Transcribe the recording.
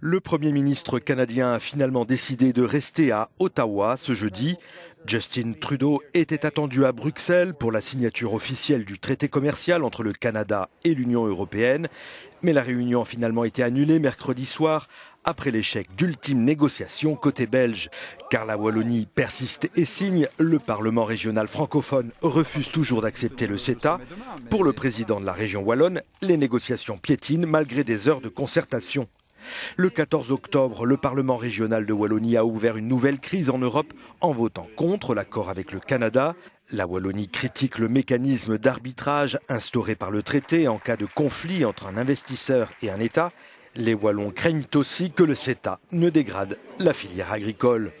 Le Premier ministre canadien a finalement décidé de rester à Ottawa ce jeudi. Justin Trudeau était attendu à Bruxelles pour la signature officielle du traité commercial entre le Canada et l'Union européenne, mais la réunion a finalement été annulée mercredi soir après l'échec d'ultimes négociations côté belge. Car la Wallonie persiste et signe, le Parlement régional francophone refuse toujours d'accepter le CETA. Pour le président de la région wallonne, les négociations piétinent malgré des heures de concertation. Le 14 octobre, le Parlement régional de Wallonie a ouvert une nouvelle crise en Europe en votant contre l'accord avec le Canada. La Wallonie critique le mécanisme d'arbitrage instauré par le traité en cas de conflit entre un investisseur et un État. Les Wallons craignent aussi que le CETA ne dégrade la filière agricole.